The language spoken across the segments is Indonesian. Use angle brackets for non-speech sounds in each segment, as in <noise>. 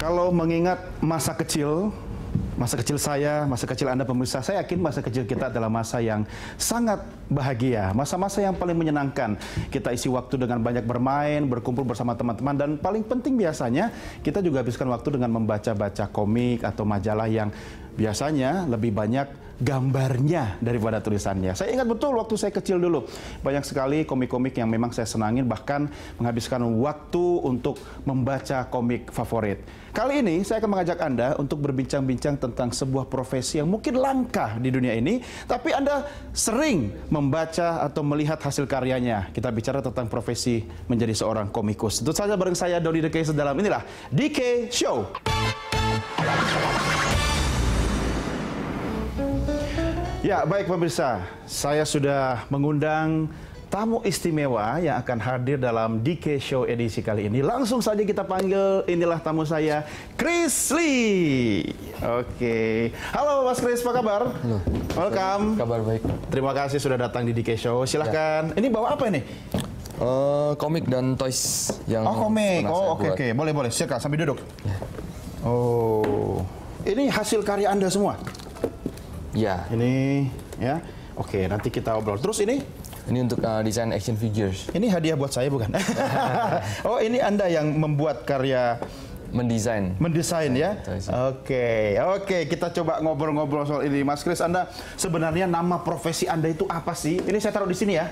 Kalau mengingat masa kecil, masa kecil saya, masa kecil Anda pemirsa, saya yakin masa kecil kita adalah masa yang sangat bahagia, masa-masa yang paling menyenangkan. Kita isi waktu dengan banyak bermain, berkumpul bersama teman-teman, dan paling penting biasanya kita juga habiskan waktu dengan membaca-baca komik atau majalah yang biasanya lebih banyak gambarnya daripada tulisannya. Saya ingat betul waktu saya kecil dulu. Banyak sekali komik-komik yang memang saya senangin bahkan menghabiskan waktu untuk membaca komik favorit. Kali ini saya akan mengajak Anda untuk berbincang-bincang tentang sebuah profesi yang mungkin langka di dunia ini, tapi Anda sering membaca atau melihat hasil karyanya. Kita bicara tentang profesi menjadi seorang komikus. Tentu saja bareng saya Dodi Dekay sedalam inilah DK Show. Ya, baik pemirsa. Saya sudah mengundang tamu istimewa yang akan hadir dalam DK Show edisi kali ini. Langsung saja kita panggil, inilah tamu saya, Chris Lee. Oke. Halo Mas Chris, apa kabar? Halo. Welcome. Kabar baik. Terima kasih sudah datang di DK Show. Silahkan. Ya. Ini bawa apa ini? Uh, komik dan toys yang Oh, komik. Oh, oke oke. Okay. Boleh, boleh. Silakan sambil duduk. Ya. Oh. Ini hasil karya Anda semua? Ya. Ini ya. Oke, nanti kita obrol. Terus ini? Ini untuk uh, desain action figures. Ini hadiah buat saya bukan? <laughs> oh, ini Anda yang membuat karya mendesain. Mendesain ya. Oke, okay. oke okay, kita coba ngobrol-ngobrol soal ini. Mas Kris, Anda sebenarnya nama profesi Anda itu apa sih? Ini saya taruh di sini ya.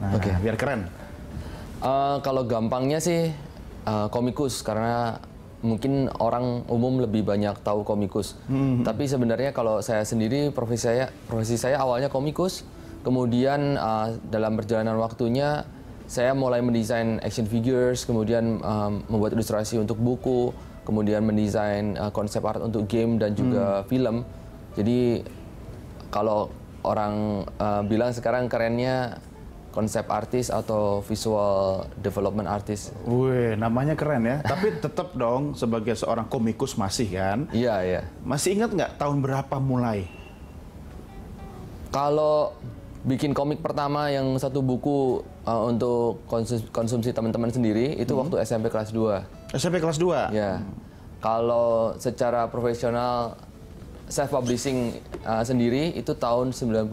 Nah, oke, okay. biar keren. Uh, kalau gampangnya sih uh, komikus karena mungkin orang umum lebih banyak tahu komikus. Hmm. Tapi sebenarnya kalau saya sendiri profesi saya profesi saya awalnya komikus, kemudian uh, dalam perjalanan waktunya saya mulai mendesain action figures, kemudian um, membuat ilustrasi untuk buku, kemudian mendesain uh, konsep art untuk game dan juga hmm. film. Jadi kalau orang uh, bilang sekarang kerennya konsep artis atau visual development artis. Wih, namanya keren ya. <laughs> Tapi tetap dong sebagai seorang komikus masih kan? Iya, iya. Masih ingat nggak tahun berapa mulai? Kalau bikin komik pertama yang satu buku uh, untuk konsum konsumsi teman-teman sendiri itu hmm. waktu SMP kelas 2. SMP kelas 2? Ya. Hmm. Kalau secara profesional self publishing uh, sendiri itu tahun 97.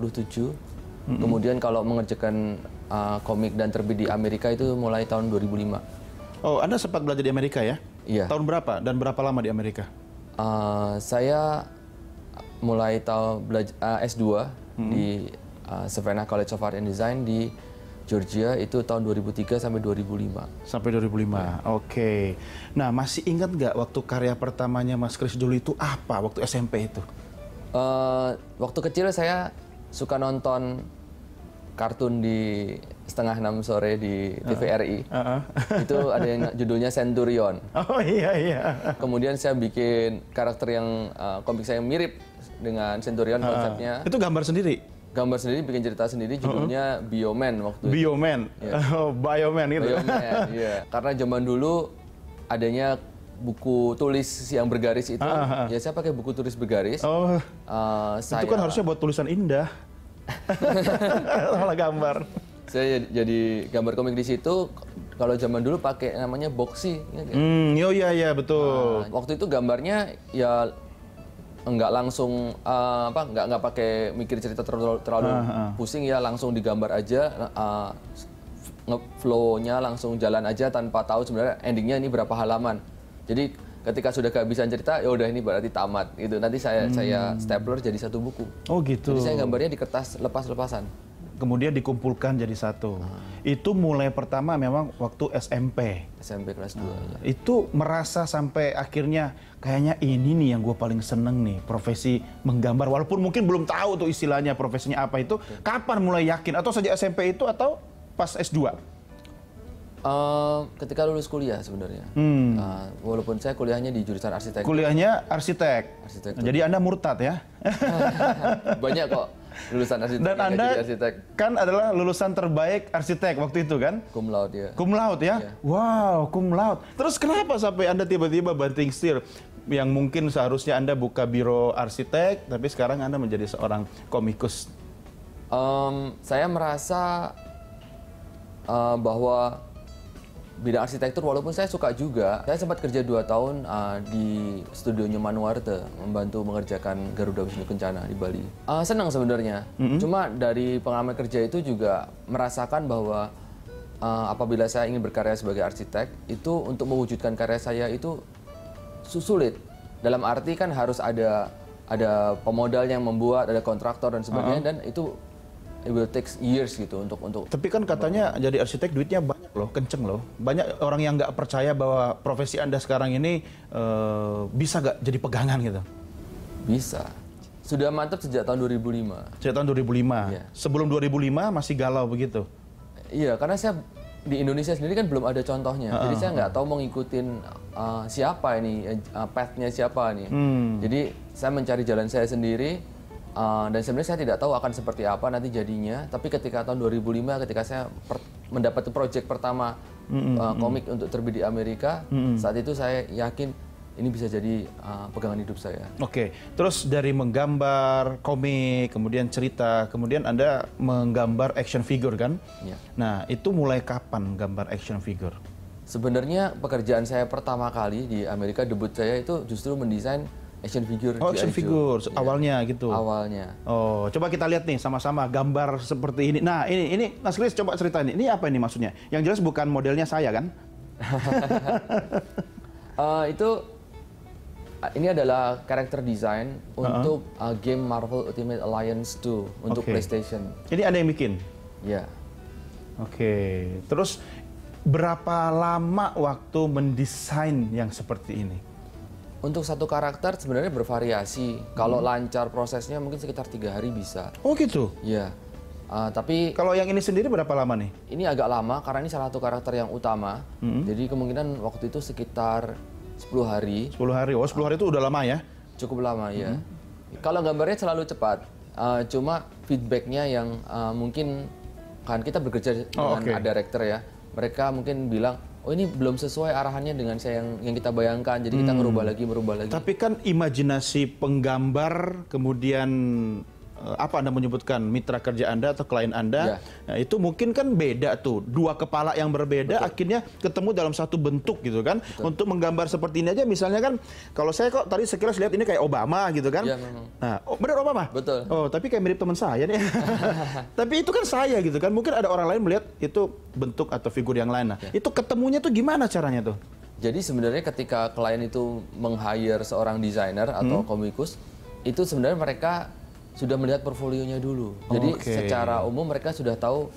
Mm -hmm. Kemudian kalau mengerjakan uh, komik dan terbit di Amerika itu mulai tahun 2005. Oh, Anda sempat belajar di Amerika ya? Iya. Tahun berapa dan berapa lama di Amerika? Uh, saya mulai tahun belajar uh, S2 hmm. di uh, Savannah College of Art and Design di Georgia itu tahun 2003 sampai 2005. Sampai 2005. Ya. Oke. Okay. Nah, masih ingat nggak waktu karya pertamanya Mas Kris dulu itu apa waktu SMP itu? Uh, waktu kecil saya suka nonton kartun di setengah enam sore di TVRI. Uh, uh, uh. itu ada yang judulnya Centurion. Oh iya iya. Kemudian saya bikin karakter yang uh, komik saya mirip dengan Centurion uh, konsepnya. Itu gambar sendiri? Gambar sendiri, bikin cerita sendiri, judulnya uh -huh. Bioman waktu itu. Bioman? Yeah. <laughs> Oh, Bioman gitu? Bioman, <laughs> iya. yeah. Karena zaman dulu adanya buku tulis yang bergaris itu, uh, uh, ya saya pakai buku tulis bergaris. Oh, uh, eh, saya, itu kan harusnya buat tulisan indah. <laughs> malah gambar. Saya jadi gambar komik di situ. Kalau zaman dulu pakai namanya boxy. Ya hmm, yo ya ya betul. Nah, waktu itu gambarnya ya enggak langsung uh, apa nggak nggak pakai mikir cerita terlalu, terlalu uh, uh. pusing ya langsung digambar aja uh, ngeflownya langsung jalan aja tanpa tahu sebenarnya endingnya ini berapa halaman. Jadi ketika sudah kehabisan cerita ya udah ini berarti tamat gitu nanti saya hmm. saya stapler jadi satu buku oh gitu jadi saya gambarnya di kertas lepas lepasan kemudian dikumpulkan jadi satu ah. itu mulai pertama memang waktu SMP SMP kelas 2 ah. itu merasa sampai akhirnya kayaknya ini nih yang gue paling seneng nih profesi menggambar walaupun mungkin belum tahu tuh istilahnya profesinya apa itu Oke. kapan mulai yakin atau sejak SMP itu atau pas S2 Uh, ketika lulus kuliah sebenarnya, hmm. uh, walaupun saya kuliahnya di jurusan arsitek. Kuliahnya arsitek. Arsitek. Jadi anda murtad ya? <laughs> Banyak kok lulusan arsitek. Dan anda arsitek. kan adalah lulusan terbaik arsitek waktu itu kan? Cum laude ya. Cum laude ya? ya. Wow, cum laude. Terus kenapa sampai anda tiba-tiba banting setir? Yang mungkin seharusnya anda buka biro arsitek, tapi sekarang anda menjadi seorang komikus. Um, saya merasa uh, bahwa bidang arsitektur walaupun saya suka juga. Saya sempat kerja dua tahun uh, di studionya Manuarte membantu mengerjakan Garuda Wisnu Kencana di Bali. Uh, senang sebenarnya. Mm -hmm. Cuma dari pengalaman kerja itu juga merasakan bahwa uh, apabila saya ingin berkarya sebagai arsitek itu untuk mewujudkan karya saya itu sulit. Dalam arti kan harus ada ada pemodal yang membuat, ada kontraktor dan sebagainya uh -huh. dan itu it will take years gitu untuk untuk. Tapi kan katanya jadi arsitek duitnya loh, kenceng loh. Banyak orang yang nggak percaya bahwa profesi Anda sekarang ini uh, bisa nggak jadi pegangan gitu. Bisa. Sudah mantap sejak tahun 2005. Sejak tahun 2005. Ya. Sebelum 2005 masih galau begitu. Iya, karena saya di Indonesia sendiri kan belum ada contohnya. Uh -huh. Jadi saya nggak tahu mau ngikutin uh, siapa ini, uh, eh, path siapa nih. Hmm. Jadi saya mencari jalan saya sendiri. Uh, dan sebenarnya saya tidak tahu akan seperti apa nanti jadinya. Tapi ketika tahun 2005, ketika saya per mendapat proyek pertama mm -hmm. uh, komik untuk terbit di Amerika, mm -hmm. saat itu saya yakin ini bisa jadi uh, pegangan hidup saya. Oke, okay. terus dari menggambar komik, kemudian cerita, kemudian Anda menggambar action figure kan? Yeah. Nah, itu mulai kapan gambar action figure? Sebenarnya pekerjaan saya pertama kali di Amerika debut saya itu justru mendesain action figure. Oh, action figure iya. awalnya gitu. Awalnya. Oh, coba kita lihat nih sama-sama gambar seperti ini. Nah, ini ini Mas Chris coba cerita ini. Ini apa ini maksudnya? Yang jelas bukan modelnya saya kan? uh, <laughs> itu ini adalah karakter desain uh -huh. untuk uh, game Marvel Ultimate Alliance 2 untuk PlayStation. Ini ada yang bikin? Ya. Yeah. Oke. Okay. Terus berapa lama waktu mendesain yang seperti ini? Untuk satu karakter sebenarnya bervariasi. Kalau hmm. lancar prosesnya mungkin sekitar tiga hari bisa. Oh gitu? Iya. Uh, tapi kalau yang ini sendiri berapa lama nih? Ini agak lama karena ini salah satu karakter yang utama. Hmm. Jadi kemungkinan waktu itu sekitar 10 hari. 10 hari. Oh, 10 hari itu udah lama ya? Cukup lama ya. Kalau gambarnya selalu cepat. Uh, cuma feedbacknya yang uh, mungkin kan kita bekerja oh, dengan oh, okay. director ya. Mereka mungkin bilang oh ini belum sesuai arahannya dengan saya yang yang kita bayangkan jadi kita merubah hmm. ngerubah lagi merubah lagi tapi kan imajinasi penggambar kemudian Eh, apa Anda menyebutkan mitra kerja Anda atau klien Anda, ya. nah, itu mungkin kan beda tuh. Dua kepala yang berbeda Betul. akhirnya ketemu dalam satu bentuk gitu kan. Betul. Untuk menggambar seperti ini aja misalnya kan kalau saya kok tadi sekilas lihat ini kayak Obama gitu kan. Ya, Nah, oh, benar Obama? Betul. Oh, tapi kayak mirip teman saya nih. <laughs> tapi itu kan saya gitu kan. Mungkin ada orang lain melihat itu bentuk atau figur yang lain. Nah, ya. itu ketemunya tuh gimana caranya tuh? Jadi sebenarnya ketika klien itu meng-hire seorang desainer atau hmm. komikus, itu sebenarnya mereka sudah melihat portfolionya dulu. Jadi okay. secara umum mereka sudah tahu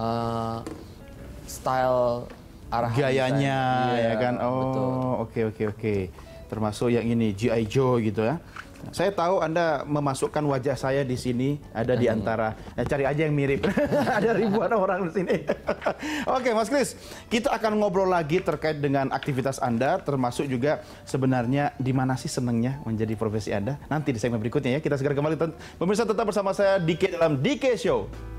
uh, style arah gayanya ya, ya kan. Iya, oh, oke oke oke. Termasuk yang ini GI Joe gitu ya. Saya tahu Anda memasukkan wajah saya di sini, ada di hmm. antara. Nah, cari aja yang mirip. <laughs> ada ribuan orang di sini. <laughs> Oke, Mas Kris, kita akan ngobrol lagi terkait dengan aktivitas Anda, termasuk juga sebenarnya di mana sih senangnya menjadi profesi Anda. Nanti di segmen berikutnya ya, kita segera kembali. Pemirsa tetap bersama saya, DK dalam DK Show.